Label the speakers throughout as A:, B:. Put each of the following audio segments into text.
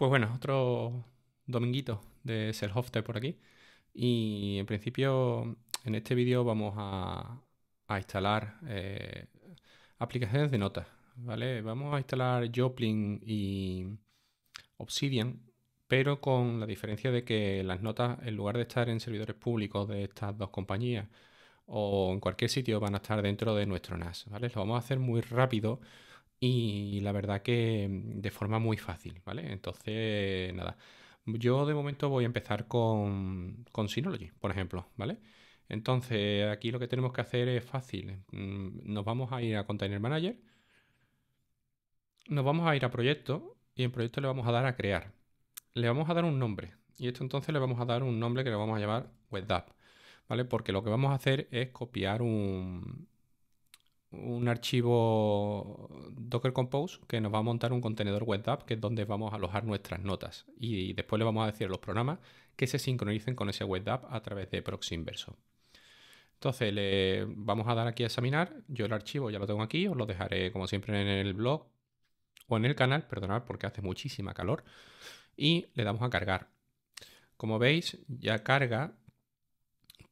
A: Pues bueno, otro dominguito de Selhofter por aquí. Y en principio, en este vídeo vamos a, instalar eh, aplicaciones de notas. ¿vale? Vamos a instalar Joplin y Obsidian, pero con la diferencia de que las notas, en lugar de estar en servidores públicos de estas dos compañías o en cualquier sitio, van a estar dentro de nuestro NAS. ¿vale? Lo vamos a hacer muy rápido y la verdad que mm, de forma muy fácil, ¿vale? Entonces, nada, yo de momento voy a empezar con, Synology, por ejemplo, ¿vale? Entonces, aquí lo que tenemos que hacer es fácil. Mm, nos vamos a ir a Container Manager, nos vamos a ir a proyecto y en proyecto le vamos a dar a crear. Le vamos a dar un nombre y esto entonces le vamos a dar un nombre que le vamos a llamar WebDAP, ¿vale? Porque lo que vamos a hacer es copiar un, un archivo Docker Compose que nos va a montar un contenedor webdap que es donde vamos a alojar nuestras notas y después le vamos a decir a los programas que se sincronicen con ese webdap a través de proxy inverso. Entonces le vamos a dar aquí a examinar, yo el archivo ya lo tengo aquí, os lo dejaré como siempre en el blog o en el canal, perdonad porque hace muchísima calor, y le damos a cargar. Como veis ya carga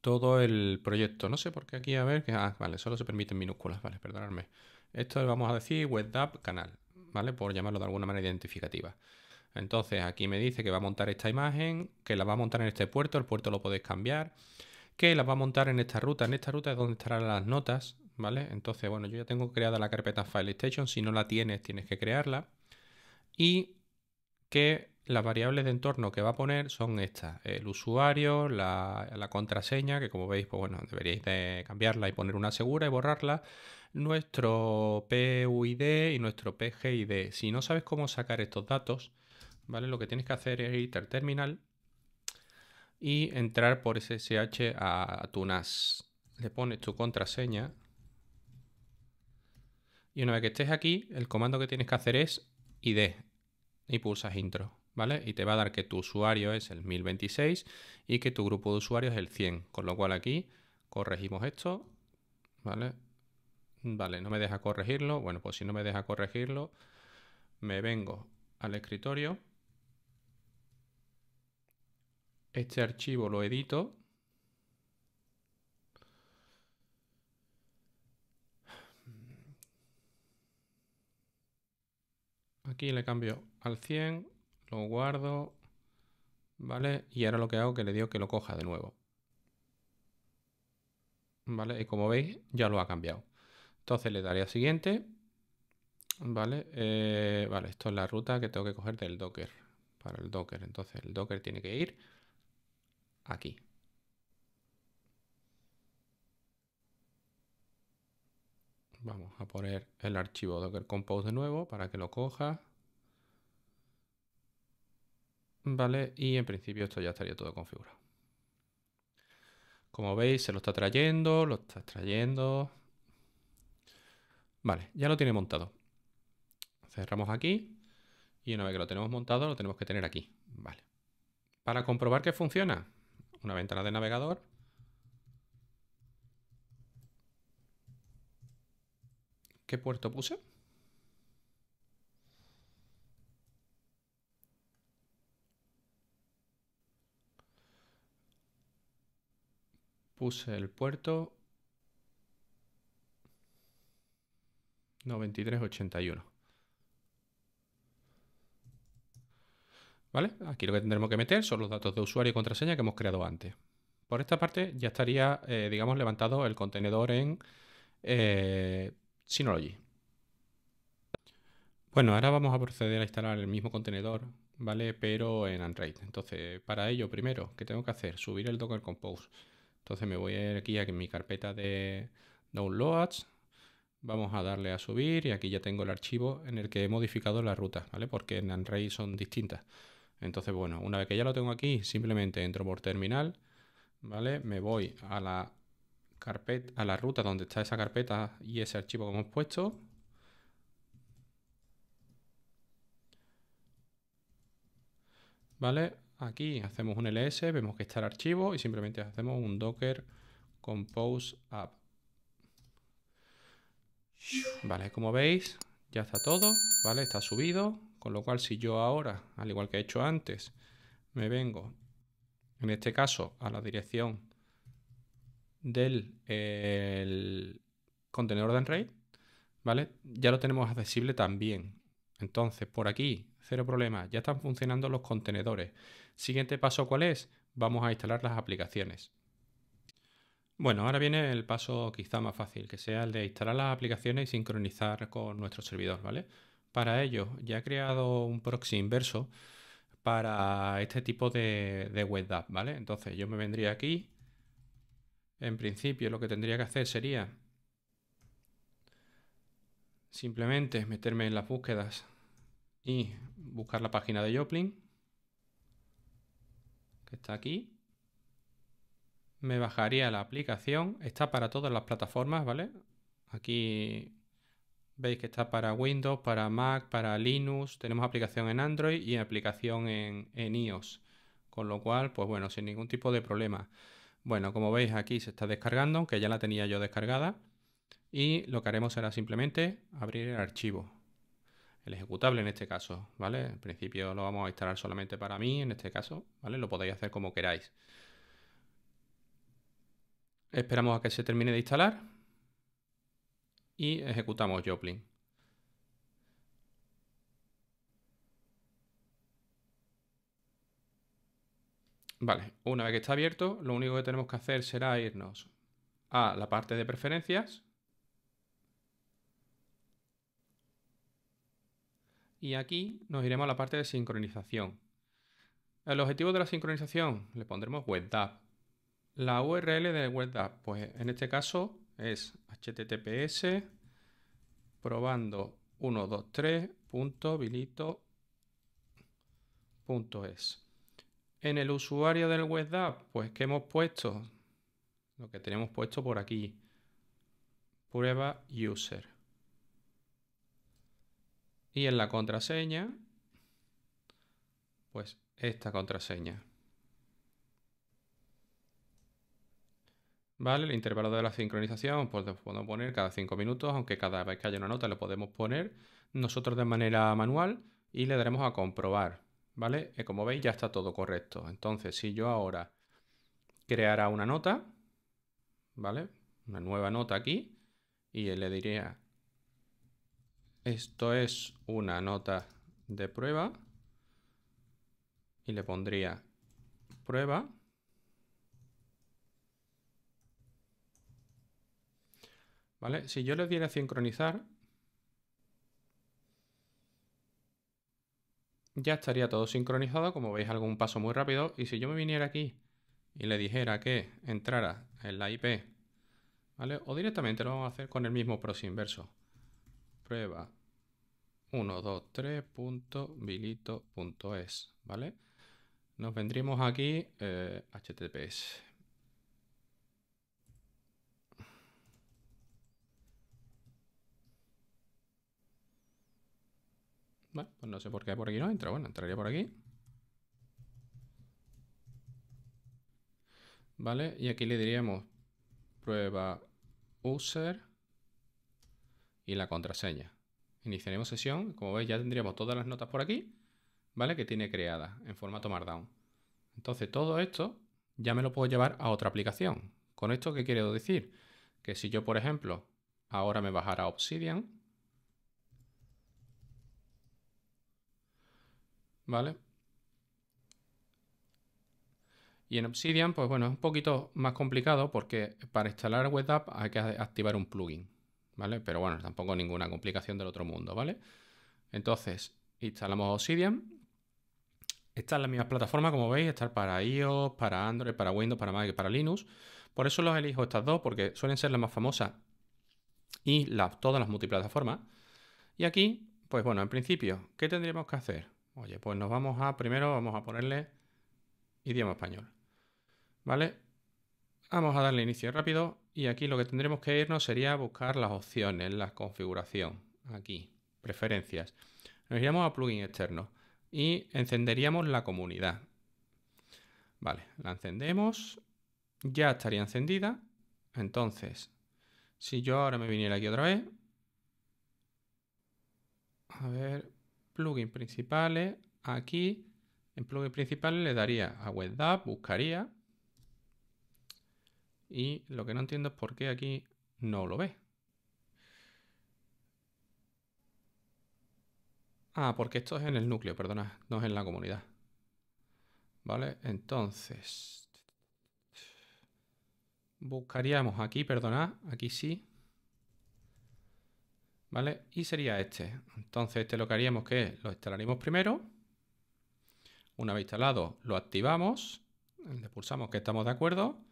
A: todo el proyecto. No sé por qué aquí, a ver, que, ah, vale, solo se permiten minúsculas, vale, perdonadme. Esto vamos a decir webdap canal, ¿vale? Por llamarlo de alguna manera identificativa. Entonces aquí me dice que va a montar esta imagen, que la va a montar en este puerto, el puerto lo podéis cambiar, que la va a montar en esta ruta, en esta ruta es donde estarán las notas, ¿vale? Entonces, bueno, yo ya tengo creada la carpeta File Station, si no la tienes, tienes que crearla. Y que las variables de entorno que va a poner son estas, el usuario, la, contraseña, que como veis, pues bueno, deberíais cambiarla y poner una segura y borrarla, nuestro PUID y nuestro PGID. Si no sabes cómo sacar estos datos, ¿vale? Lo que tienes que hacer es ir al terminal y entrar por SSH a tu NAS. Le pones tu contraseña y una vez que estés aquí, el comando que tienes que hacer es ID y pulsas intro. ¿vale? Y te va a dar que tu usuario es el 1026 y que tu grupo de usuarios es el 100, con lo cual aquí corregimos esto, ¿vale? Vale, no me deja corregirlo, bueno, pues si no me deja corregirlo, me vengo al escritorio, este archivo lo edito, aquí le cambio al 100, lo guardo, ¿vale? Y ahora lo que hago es que le digo que lo coja de nuevo. ¿Vale? Y como veis, ya lo ha cambiado. Entonces le daré siguiente. ¿Vale? Eh, vale, esto es la ruta que tengo que coger del Docker. Para el Docker. Entonces el Docker tiene que ir aquí. Vamos a poner el archivo Docker Compose de nuevo para que lo coja. Vale, y en principio esto ya estaría todo configurado. Como veis, se lo está trayendo, lo está trayendo. Vale, ya lo tiene montado. Cerramos aquí y una vez que lo tenemos montado, lo tenemos que tener aquí. Vale. Para comprobar que funciona, una ventana de navegador. ¿Qué puerto puse? puse el puerto 9381. ¿Vale? Aquí lo que tendremos que meter son los datos de usuario y contraseña que hemos creado antes. Por esta parte ya estaría, eh, digamos, levantado el contenedor en eh, Synology. Bueno, ahora vamos a proceder a instalar el mismo contenedor, ¿vale? Pero en Android. Entonces, para ello, primero, ¿qué tengo que hacer? Subir el Docker Compose. Entonces me voy a ir aquí a mi carpeta de downloads, vamos a darle a subir y aquí ya tengo el archivo en el que he modificado la ruta, ¿vale? Porque en Android son distintas. Entonces, bueno, una vez que ya lo tengo aquí, simplemente entro por terminal, ¿vale? Me voy a la carpeta, a la ruta donde está esa carpeta y ese archivo que hemos puesto. ¿Vale? Aquí hacemos un ls, vemos que está el archivo y simplemente hacemos un docker compose app. Vale, como veis, ya está todo, ¿vale? Está subido, con lo cual si yo ahora, al igual que he hecho antes, me vengo, en este caso, a la dirección del contenedor de Android, ¿vale? Ya lo tenemos accesible también. Entonces, por aquí Cero problemas, ya están funcionando los contenedores. Siguiente paso, ¿cuál es? Vamos a instalar las aplicaciones. Bueno, ahora viene el paso quizá más fácil, que sea el de instalar las aplicaciones y sincronizar con nuestro servidor, ¿vale? Para ello, ya he creado un proxy inverso para este tipo de, web ¿vale? Entonces yo me vendría aquí. En principio lo que tendría que hacer sería simplemente meterme en las búsquedas y buscar la página de Joplin, que está aquí. Me bajaría la aplicación, está para todas las plataformas, ¿vale? Aquí veis que está para Windows, para Mac, para Linux, tenemos aplicación en Android y aplicación en, en iOS. Con lo cual, pues bueno, sin ningún tipo de problema. Bueno, como veis aquí se está descargando, aunque ya la tenía yo descargada. Y lo que haremos será simplemente abrir el archivo el ejecutable en este caso, ¿vale? En principio lo vamos a instalar solamente para mí, en este caso, ¿vale? Lo podéis hacer como queráis. Esperamos a que se termine de instalar y ejecutamos Joplin. Vale, una vez que está abierto, lo único que tenemos que hacer será irnos a la parte de preferencias Y aquí nos iremos a la parte de sincronización. El objetivo de la sincronización le pondremos webdap. La URL del webdap, pues en este caso es https probando 123.bilito.es. En el usuario del webdap, pues que hemos puesto lo que tenemos puesto por aquí, prueba user. Y en la contraseña, pues esta contraseña. ¿Vale? El intervalo de la sincronización, pues lo podemos poner cada 5 minutos, aunque cada vez que haya una nota lo podemos poner nosotros de manera manual y le daremos a comprobar. ¿Vale? Eh, como veis ya está todo correcto. Entonces, si yo ahora creara una nota, ¿vale? Una nueva nota aquí y le diría esto es una nota de prueba y le pondría prueba. ¿Vale? Si yo le diera sincronizar, ya estaría todo sincronizado, como veis algún paso muy rápido. Y si yo me viniera aquí y le dijera que entrara en la IP, ¿vale? O directamente lo vamos a hacer con el mismo proxy inverso. Prueba 123.bilito.es, ¿vale? Nos vendríamos aquí HTTPS. Eh, bueno, pues no sé por qué por aquí no entra. Bueno, entraría por aquí. ¿Vale? Y aquí le diríamos prueba user y la contraseña. Iniciaremos sesión. Como veis, ya tendríamos todas las notas por aquí, ¿vale? Que tiene creadas en formato Markdown. Entonces, todo esto ya me lo puedo llevar a otra aplicación. ¿Con esto qué quiero decir? Que si yo, por ejemplo, ahora me bajara a Obsidian, ¿vale? Y en Obsidian, pues bueno, es un poquito más complicado porque para instalar WebApp hay que activar un plugin, ¿vale? Pero bueno, tampoco ninguna complicación del otro mundo, ¿vale? Entonces, instalamos Obsidian. Esta es la misma plataforma, como veis, está para iOS, para Android, para Windows, para Mac y para Linux. Por eso los elijo estas dos, porque suelen ser las más famosas y todas las multiplataformas. Y aquí, pues bueno, en principio, ¿qué tendríamos que hacer? Oye, pues nos vamos a, primero vamos a ponerle idioma español. ¿Vale? Vamos a darle inicio rápido y aquí lo que tendremos que irnos sería buscar las opciones, la configuración. Aquí, preferencias. Nos iríamos a plugin externo y encenderíamos la comunidad. Vale, la encendemos. Ya estaría encendida. Entonces, si yo ahora me viniera aquí otra vez. A ver, plugin principales. Aquí, en plugin principales le daría a WebDAV, buscaría y lo que no entiendo es por qué aquí no lo ve. Ah, porque esto es en el núcleo, perdona, no es en la comunidad. Vale, entonces... Buscaríamos aquí, perdonad, aquí sí. ¿Vale? Y sería este. Entonces este lo que haríamos que lo instalaríamos primero. Una vez instalado, lo activamos. Le pulsamos que estamos de acuerdo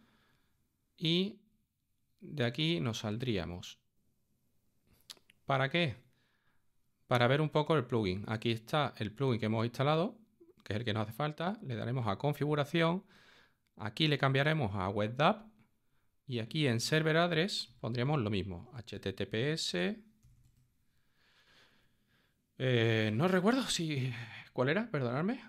A: y de aquí nos saldríamos. ¿Para qué? Para ver un poco el plugin. Aquí está el plugin que hemos instalado, que es el que nos hace falta. Le daremos a configuración. Aquí le cambiaremos a webdap Y aquí en Server Address pondríamos lo mismo. HTTPS. Eh, no recuerdo si... ¿Cuál era? Perdonadme.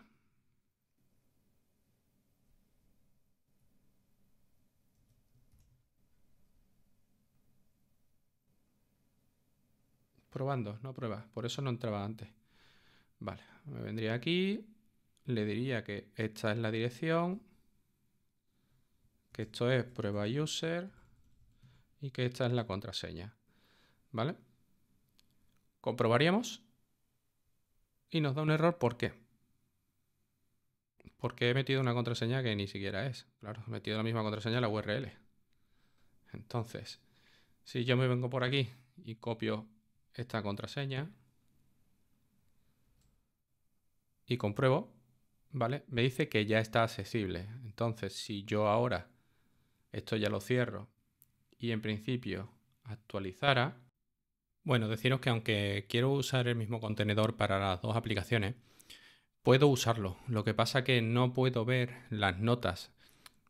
A: probando, no prueba. Por eso no entraba antes. Vale, me vendría aquí, le diría que esta es la dirección, que esto es prueba user y que esta es la contraseña. ¿Vale? Comprobaríamos y nos da un error. ¿Por qué? Porque he metido una contraseña que ni siquiera es. Claro, he metido la misma contraseña en la URL. Entonces, si yo me vengo por aquí y copio esta contraseña y compruebo, ¿vale? Me dice que ya está accesible. Entonces, si yo ahora esto ya lo cierro y en principio actualizara, bueno, deciros que aunque quiero usar el mismo contenedor para las dos aplicaciones, puedo usarlo. Lo que pasa que no puedo ver las notas,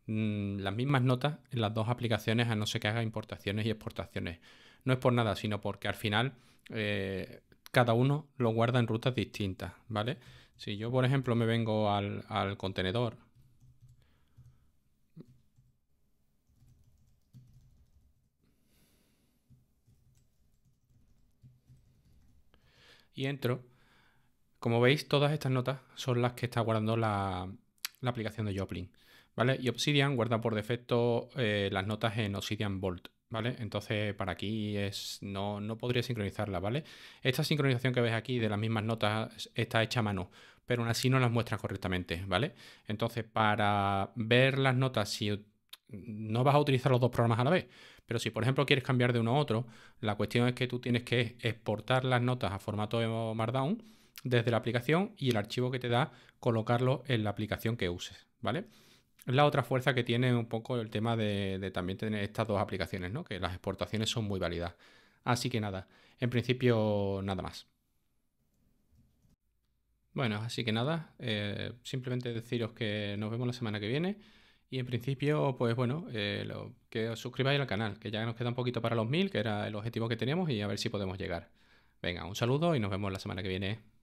A: mm, las mismas notas en las dos aplicaciones a no ser que haga importaciones y exportaciones. No es por nada, sino porque al final eh, cada uno lo guarda en rutas distintas, ¿vale? Si yo, por ejemplo, me vengo al, contenedor y entro, como veis, todas estas notas son las que está guardando la, aplicación de Joplin. ¿Vale? Y Obsidian guarda por defecto eh, las notas en Obsidian Vault. ¿vale? Entonces, para aquí es, no, podría sincronizarla, ¿vale? Esta sincronización que ves aquí de las mismas notas está hecha a mano, pero aún así no las muestra correctamente, ¿vale? Entonces, para ver las notas, si no vas a utilizar los dos programas a la vez, pero si por ejemplo quieres cambiar de uno a otro, la cuestión es que tú tienes que exportar las notas a formato de Markdown desde la aplicación y el archivo que te da colocarlo en la aplicación que uses, ¿vale? Es la otra fuerza que tiene un poco el tema de, también tener estas dos aplicaciones, ¿no? Que las exportaciones son muy válidas. Así que nada, en principio nada más. Bueno, así que nada, eh, simplemente deciros que nos vemos la semana que viene. Y en principio, pues bueno, eh, que os suscribáis al canal, que ya nos queda un poquito para los mil, que era el objetivo que teníamos, y a ver si podemos llegar. Venga, un saludo y nos vemos la semana que viene.